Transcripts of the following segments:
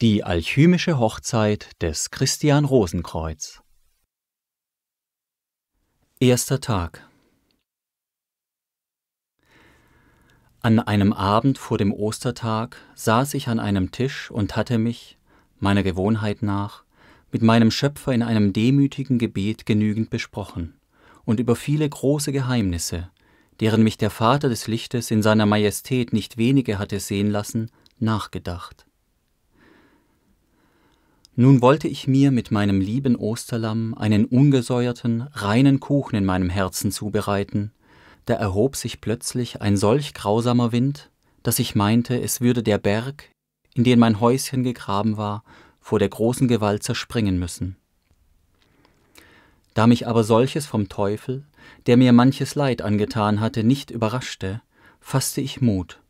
Die alchymische Hochzeit des Christian Rosenkreuz. Erster Tag. An einem Abend vor dem Ostertag saß ich an einem Tisch und hatte mich, meiner Gewohnheit nach, mit meinem Schöpfer in einem demütigen Gebet genügend besprochen und über viele große Geheimnisse, deren mich der Vater des Lichtes in seiner Majestät nicht wenige hatte sehen lassen, nachgedacht. Nun wollte ich mir mit meinem lieben Osterlamm einen ungesäuerten, reinen Kuchen in meinem Herzen zubereiten, da erhob sich plötzlich ein solch grausamer Wind, dass ich meinte, es würde der Berg, in den mein Häuschen gegraben war, vor der großen Gewalt zerspringen müssen. Da mich aber solches vom Teufel, der mir manches Leid angetan hatte, nicht überraschte, fasste ich Mut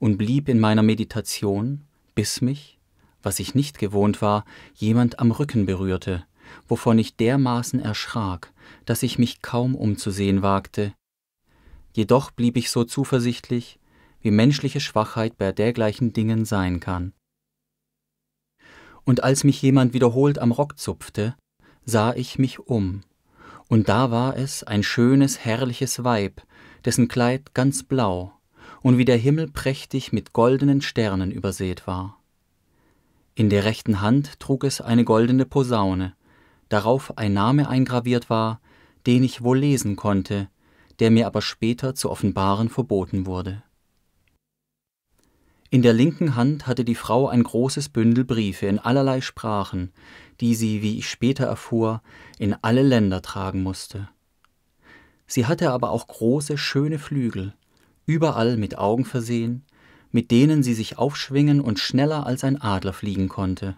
und blieb in meiner Meditation, bis mich, was ich nicht gewohnt war, jemand am Rücken berührte, wovon ich dermaßen erschrak, dass ich mich kaum umzusehen wagte. Jedoch blieb ich so zuversichtlich, wie menschliche Schwachheit bei dergleichen Dingen sein kann. Und als mich jemand wiederholt am Rock zupfte, sah ich mich um, und da war es ein schönes, herrliches Weib, dessen Kleid ganz blau und wie der Himmel prächtig mit goldenen Sternen übersät war. In der rechten Hand trug es eine goldene Posaune, darauf ein Name eingraviert war, den ich wohl lesen konnte, der mir aber später zu offenbaren verboten wurde. In der linken Hand hatte die Frau ein großes Bündel Briefe in allerlei Sprachen, die sie, wie ich später erfuhr, in alle Länder tragen musste. Sie hatte aber auch große, schöne Flügel, überall mit Augen versehen, mit denen sie sich aufschwingen und schneller als ein Adler fliegen konnte.